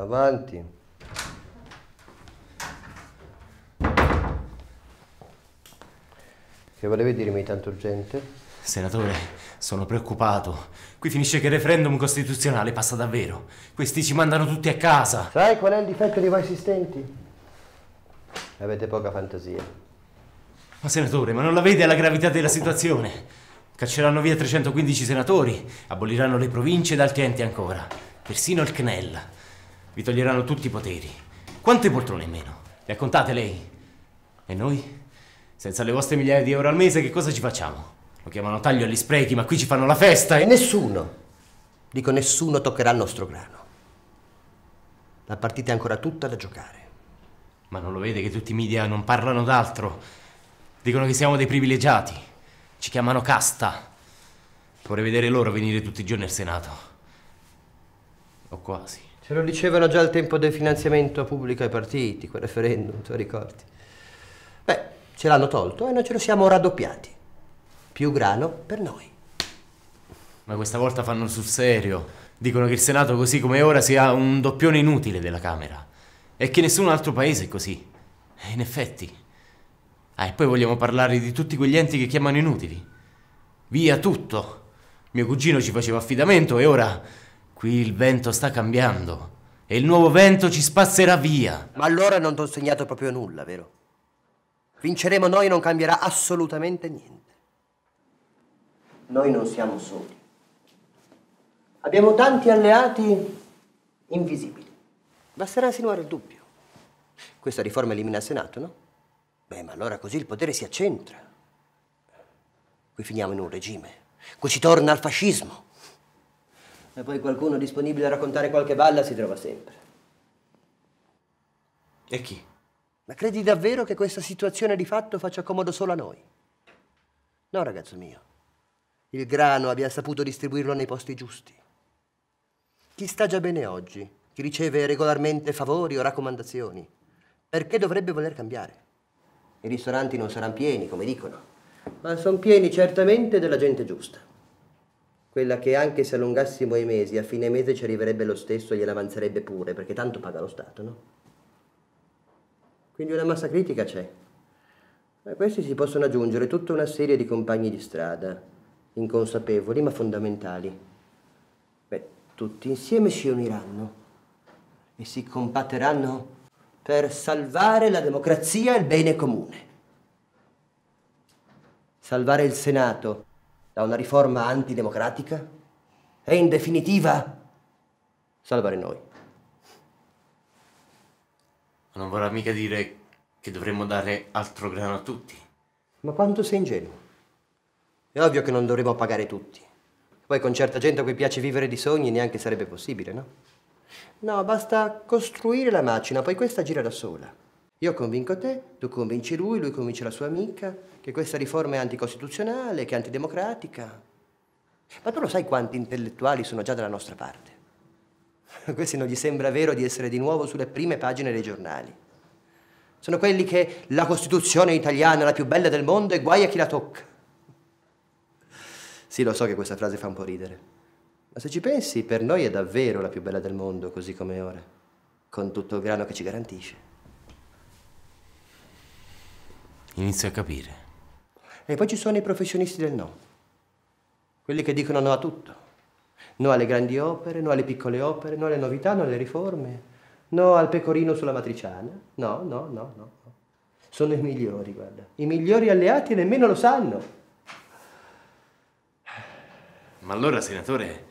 avanti che volevi dirmi tanto urgente? Senatore, sono preoccupato. Qui finisce che il referendum costituzionale passa davvero. Questi ci mandano tutti a casa. Sai qual è il difetto di voi assistenti? Avete poca fantasia. Ma senatore, ma non la vede la gravità della situazione? Cacceranno via 315 senatori, aboliranno le province ed altri enti ancora. Persino il CNEL. Vi toglieranno tutti i poteri. Quante poltrone in meno? Le ha contate lei? E noi? Senza le vostre migliaia di euro al mese che cosa ci facciamo? Lo chiamano taglio agli sprechi, ma qui ci fanno la festa e... Nessuno, dico nessuno, toccherà il nostro grano. La partita è ancora tutta da giocare. Ma non lo vede che tutti i media non parlano d'altro? Dicono che siamo dei privilegiati. Ci chiamano casta. Vorrei vedere loro venire tutti i giorni al Senato. O quasi. Ce lo dicevano già al tempo del finanziamento pubblico ai partiti, quel referendum, tu ricordi? Beh, ce l'hanno tolto e noi ce lo siamo raddoppiati. Più grano per noi. Ma questa volta fanno sul serio. Dicono che il Senato così come ora sia un doppione inutile della Camera. E che nessun altro paese è così. E eh, in effetti. Ah, e poi vogliamo parlare di tutti quegli enti che chiamano inutili. Via tutto. Mio cugino ci faceva affidamento e ora Qui il vento sta cambiando e il nuovo vento ci spazzerà via. Ma allora non ti ho segnato proprio nulla, vero? Vinceremo noi e non cambierà assolutamente niente. Noi non siamo soli. Abbiamo tanti alleati invisibili. Basterà insinuare il dubbio. Questa riforma elimina il Senato, no? Beh, ma allora così il potere si accentra. Qui finiamo in un regime. Qui ci torna al fascismo e poi qualcuno disponibile a raccontare qualche balla si trova sempre. E chi? Ma credi davvero che questa situazione di fatto faccia comodo solo a noi? No, ragazzo mio. Il grano abbia saputo distribuirlo nei posti giusti. Chi sta già bene oggi, chi riceve regolarmente favori o raccomandazioni, perché dovrebbe voler cambiare? I ristoranti non saranno pieni, come dicono, ma sono pieni certamente della gente giusta quella che anche se allungassimo i mesi, a fine mese ci arriverebbe lo stesso e gliela avanzerebbe pure, perché tanto paga lo Stato, no? Quindi una massa critica c'è. A questi si possono aggiungere tutta una serie di compagni di strada, inconsapevoli ma fondamentali. Beh, tutti insieme si uniranno e si combatteranno per salvare la democrazia e il bene comune. Salvare il Senato, da una riforma antidemocratica e in definitiva salvare noi. Ma non vorrà mica dire che dovremmo dare altro grano a tutti. Ma quanto sei ingenuo? È ovvio che non dovremmo pagare tutti. Poi con certa gente a cui piace vivere di sogni neanche sarebbe possibile, no? No, basta costruire la macina, poi questa gira da sola. Io convinco te, tu convinci lui, lui convince la sua amica che questa riforma è anticostituzionale, che è antidemocratica. Ma tu lo sai quanti intellettuali sono già dalla nostra parte? A Questi non gli sembra vero di essere di nuovo sulle prime pagine dei giornali. Sono quelli che la Costituzione italiana è la più bella del mondo e guai a chi la tocca. Sì, lo so che questa frase fa un po' ridere, ma se ci pensi, per noi è davvero la più bella del mondo, così come ora, con tutto il grano che ci garantisce. Inizio a capire. E poi ci sono i professionisti del no. Quelli che dicono no a tutto. No alle grandi opere, no alle piccole opere, no alle novità, no alle riforme, no al pecorino sulla matriciana. No, no, no, no. Sono i migliori, guarda. I migliori alleati nemmeno lo sanno. Ma allora, senatore,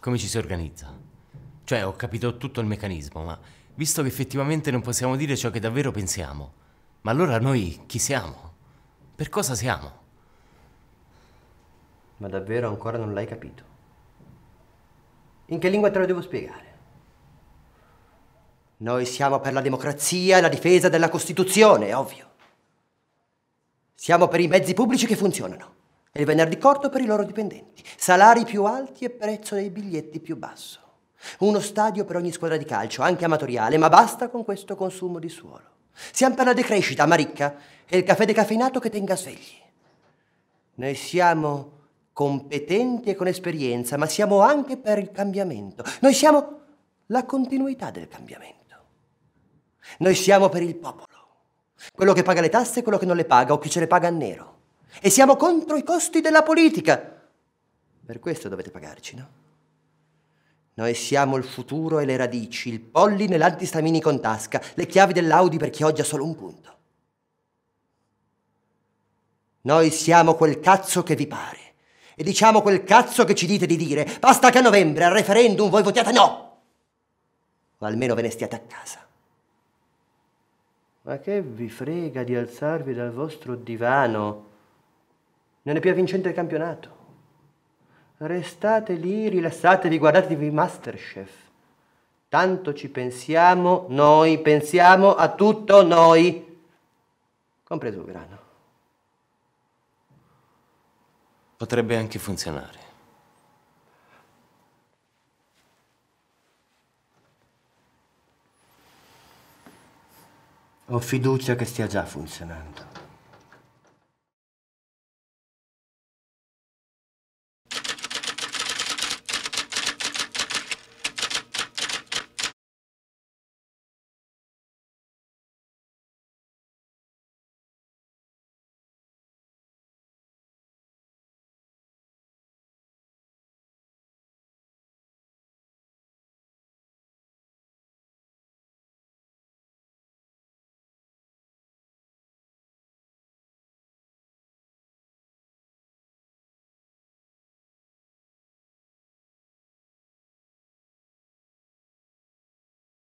come ci si organizza? Cioè, ho capito tutto il meccanismo, ma visto che effettivamente non possiamo dire ciò che davvero pensiamo, ma allora noi chi siamo? Per cosa siamo? Ma davvero ancora non l'hai capito? In che lingua te lo devo spiegare? Noi siamo per la democrazia e la difesa della Costituzione, ovvio. Siamo per i mezzi pubblici che funzionano e il venerdì corto per i loro dipendenti, salari più alti e prezzo dei biglietti più basso. Uno stadio per ogni squadra di calcio, anche amatoriale, ma basta con questo consumo di suolo. Siamo per la decrescita, Maricca, È il caffè decaffeinato che tenga svegli. Noi siamo competenti e con esperienza, ma siamo anche per il cambiamento. Noi siamo la continuità del cambiamento. Noi siamo per il popolo, quello che paga le tasse e quello che non le paga o chi ce le paga a nero. E siamo contro i costi della politica. Per questo dovete pagarci, no? Noi siamo il futuro e le radici, il polline e l'antistamini con tasca, le chiavi dell'Audi per chi oggi solo un punto. Noi siamo quel cazzo che vi pare. E diciamo quel cazzo che ci dite di dire. Basta che a novembre, al referendum, voi votiate no! O almeno ve ne stiate a casa. Ma che vi frega di alzarvi dal vostro divano? Non è più vincente il campionato. Restate lì, rilassatevi, guardatevi Masterchef. Tanto ci pensiamo noi, pensiamo a tutto noi, compreso il grano. Potrebbe anche funzionare. Ho fiducia che stia già funzionando.